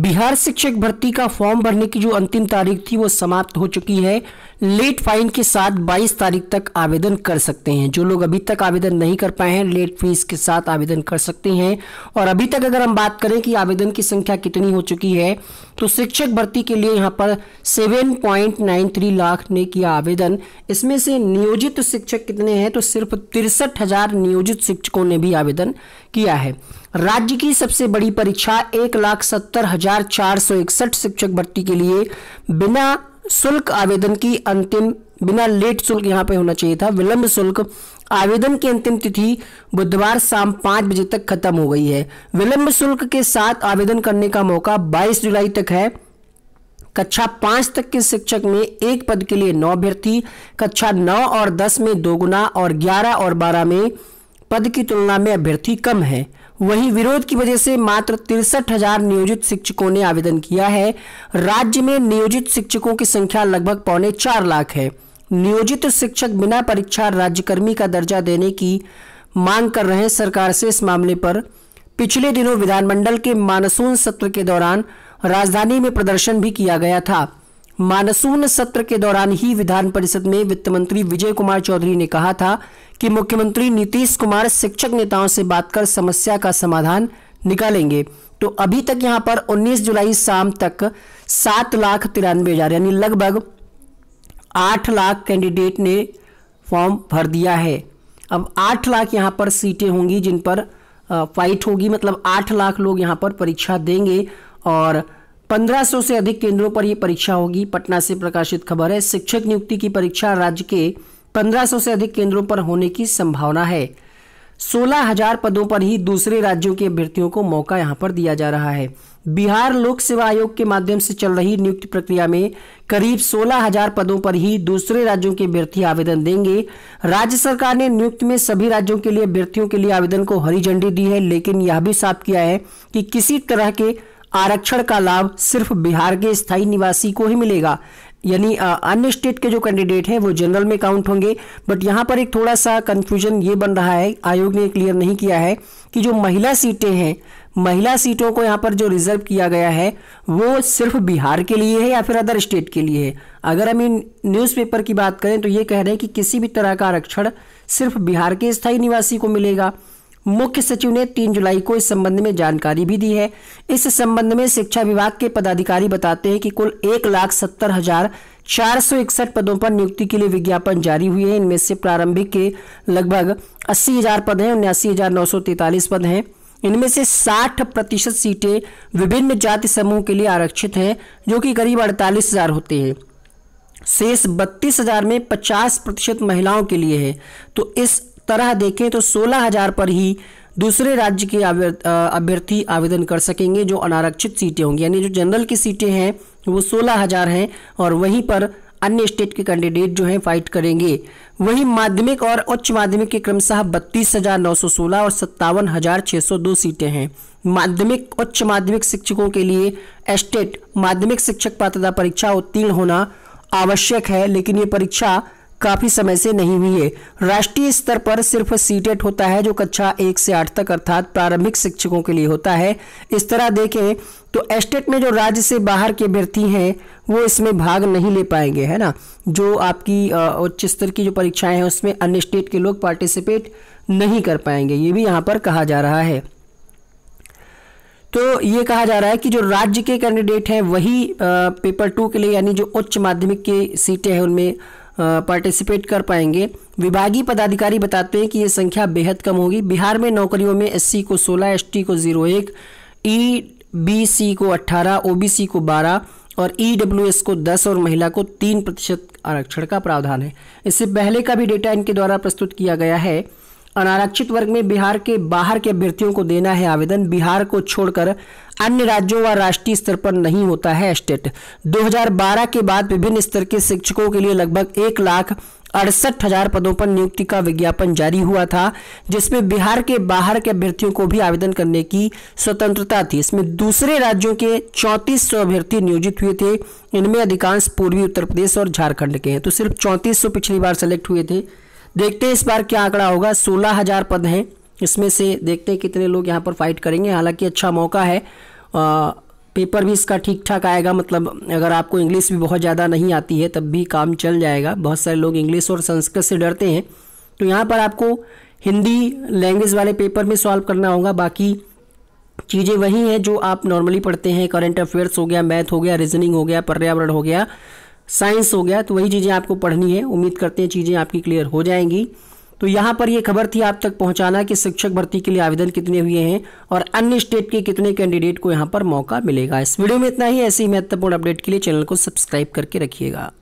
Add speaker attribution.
Speaker 1: बिहार शिक्षक भर्ती का फॉर्म भरने की जो अंतिम तारीख थी वो समाप्त हो चुकी है लेट फाइन के साथ 22 तारीख तक आवेदन कर सकते हैं जो लोग अभी तक आवेदन नहीं कर पाए हैं लेट फीस के साथ आवेदन कर सकते हैं और अभी तक अगर हम बात करें कि आवेदन की संख्या कितनी हो चुकी है तो शिक्षक भर्ती के लिए यहाँ पर 7.93 लाख ने किया आवेदन इसमें से नियोजित शिक्षक कितने हैं तो सिर्फ तिरसठ हजार नियोजित शिक्षकों ने भी आवेदन किया है राज्य की सबसे बड़ी परीक्षा एक लाख सत्तर हजार चार सौ इकसठ शिक्षक भर्ती के लिए बिना शुल्क आवेदन की अंतिम बिना लेट शुल्क यहाँ पे होना चाहिए था विलंब शुल्क आवेदन की अंतिम तिथि बुधवार शाम पांच बजे तक खत्म हो गई है विलंब शुल्क के साथ आवेदन करने का मौका 22 जुलाई तक है कक्षा पांच तक के शिक्षक में एक पद के लिए नौ अभ्यर्थी कक्षा नौ और दस में दोगुना और ग्यारह और बारह में पद की तुलना में अभ्यर्थी कम है वहीं विरोध की वजह से मात्र तिरसठ हजार नियोजित शिक्षकों ने आवेदन किया है राज्य में नियोजित शिक्षकों की संख्या लगभग पौने चार लाख है नियोजित शिक्षक बिना परीक्षा राज्यकर्मी का दर्जा देने की मांग कर रहे सरकार से इस मामले पर पिछले दिनों विधानमंडल के मानसून सत्र के दौरान राजधानी में प्रदर्शन भी किया गया था मानसून सत्र के दौरान ही विधान परिषद में वित्त मंत्री विजय कुमार चौधरी ने कहा था कि मुख्यमंत्री नीतीश कुमार शिक्षक नेताओं से बात कर समस्या का समाधान निकालेंगे तो अभी तक यहां पर 19 जुलाई शाम तक सात लाख तिरानवे हजार यानी लगभग आठ लाख कैंडिडेट ने फॉर्म भर दिया है अब आठ लाख यहां पर सीटें होंगी जिन पर फाइट होगी मतलब आठ लाख लोग यहाँ पर परीक्षा देंगे और 1500 से अधिक केंद्रों पर यह परीक्षा होगी पटना से प्रकाशित खबर है शिक्षक नियुक्ति की परीक्षा राज्य के 1500 से अधिक केंद्रों पर होने की संभावना है 16000 पदों पर ही दूसरे राज्यों के अभ्यर्थियों को मौका यहां पर दिया जा रहा है बिहार लोक सेवा आयोग के माध्यम से चल रही नियुक्ति प्रक्रिया में करीब 16000 पदों पर ही दूसरे राज्यों के अभ्यर्थी आवेदन देंगे राज्य सरकार ने नियुक्ति में सभी राज्यों के लिए अभ्यर्थियों के लिए आवेदन को हरी झंडी दी है लेकिन यह भी साफ किया है कि किसी तरह के आरक्षण का लाभ सिर्फ बिहार के स्थायी निवासी को ही मिलेगा यानी अन्य स्टेट के जो कैंडिडेट हैं वो जनरल में काउंट होंगे बट यहाँ पर एक थोड़ा सा कन्फ्यूजन ये बन रहा है आयोग ने क्लियर नहीं किया है कि जो महिला सीटें हैं महिला सीटों को यहाँ पर जो रिजर्व किया गया है वो सिर्फ बिहार के लिए है या फिर अदर स्टेट के लिए है अगर हम इन न्यूज़पेपर की बात करें तो ये कह रहे हैं कि किसी भी तरह का आरक्षण सिर्फ बिहार के स्थायी निवासी को मिलेगा मुख्य सचिव ने 3 जुलाई को इस संबंध में जानकारी भी दी है इस संबंध में शिक्षा विभाग के पदाधिकारी बताते हैं कि कुल एक लाख सत्तर हजार चार सौ इकसठ पदों पर नियुक्ति के लिए विज्ञापन जारी हुए हैं इनमें से प्रारंभिक के लगभग अस्सी हजार पद हैं उन्यासी हजार नौ सौ तैतालीस पद हैं इनमें से 60 प्रतिशत सीटें विभिन्न जाति समूह के लिए आरक्षित हैं जो कि करीब अड़तालीस हजार होते हैं शेष बत्तीस हजार में 50 प्रतिशत महिलाओं के लिए है तो इस तरह देखें तो सोलह हजार पर ही दूसरे राज्य के अभ्यर्थी आवेदन कर सकेंगे जो अनारक्षित सीटें होंगी यानी जो जनरल की सीटें हैं वो सोलह हज़ार हैं और वहीं पर अन्य स्टेट के कैंडिडेट जो हैं फाइट करेंगे वहीं माध्यमिक और उच्च माध्यमिक के क्रमशः बत्तीस हज़ार नौ सौ सोलह और सत्तावन हज़ार छः सौ दो सीटें हैं माध्यमिक उच्च माध्यमिक शिक्षकों के लिए स्टेट माध्यमिक शिक्षक पात्रता परीक्षा उत्तीर्ण होना आवश्यक है लेकिन ये परीक्षा काफ़ी समय से नहीं हुई है राष्ट्रीय स्तर पर सिर्फ सीटेट होता है जो कक्षा एक से आठ तक अर्थात प्रारंभिक शिक्षकों के लिए होता है इस तरह देखें तो एस्टेट में जो राज्य से बाहर के अभ्यर्थी हैं वो इसमें भाग नहीं ले पाएंगे है ना जो आपकी उच्च स्तर की जो परीक्षाएं हैं उसमें अन्य स्टेट के लोग पार्टिसिपेट नहीं कर पाएंगे ये भी यहां पर कहा जा रहा है तो ये कहा जा रहा है कि जो राज्य के कैंडिडेट हैं वही पेपर टू के लिए यानी जो उच्च माध्यमिक की सीटें हैं उनमें पार्टिसिपेट कर पाएंगे विभागीय पदाधिकारी बताते हैं कि ये संख्या बेहद कम होगी बिहार में नौकरियों में एस को 16 एस को जीरो एक ई बी सी को 18 ओबीसी को 12 और एस को 10 और महिला को 3 प्रतिशत आरक्षण का प्रावधान है इससे पहले का भी डेटा इनके द्वारा प्रस्तुत किया गया है अनारक्षित वर्ग में बिहार के बाहर के अभ्यर्थियों को देना है आवेदन बिहार को छोड़कर अन्य राज्यों व राष्ट्रीय स्तर पर नहीं होता है स्टेट 2012 के बाद विभिन्न स्तर के शिक्षकों के लिए लगभग एक लाख अड़सठ हजार पदों पर नियुक्ति का विज्ञापन जारी हुआ था जिसमें बिहार के बाहर के अभ्यर्थियों को भी आवेदन करने की स्वतंत्रता थी इसमें दूसरे राज्यों के चौंतीस सौ अभ्यर्थी नियोजित हुए थे इनमें अधिकांश पूर्वी उत्तर प्रदेश और झारखंड के हैं तो सिर्फ चौंतीस सौ पिछली बार सेलेक्ट हुए थे देखते हैं इस बार क्या आंकड़ा होगा सोलह हजार पद हैं इसमें से देखते हैं कितने लोग यहाँ पर फाइट करेंगे हालांकि अच्छा मौका है आ, पेपर भी इसका ठीक ठाक आएगा मतलब अगर आपको इंग्लिश भी बहुत ज़्यादा नहीं आती है तब भी काम चल जाएगा बहुत सारे लोग इंग्लिश और संस्कृत से डरते हैं तो यहाँ पर आपको हिंदी लैंग्वेज वाले पेपर में सॉल्व करना होगा बाकी चीज़ें वही हैं जो आप नॉर्मली पढ़ते हैं करंट अफेयर्स हो गया मैथ हो गया रीजनिंग हो गया पर्यावरण हो गया साइंस हो गया तो वही चीज़ें आपको पढ़नी है उम्मीद करते हैं चीज़ें आपकी क्लियर हो जाएंगी तो यहाँ पर ये खबर थी आप तक पहुँचाना कि शिक्षक भर्ती के लिए आवेदन कितने हुए हैं और अन्य स्टेट के कितने कैंडिडेट को यहाँ पर मौका मिलेगा इस वीडियो में इतना ही ऐसी महत्वपूर्ण अपडेट के लिए चैनल को सब्सक्राइब करके रखिएगा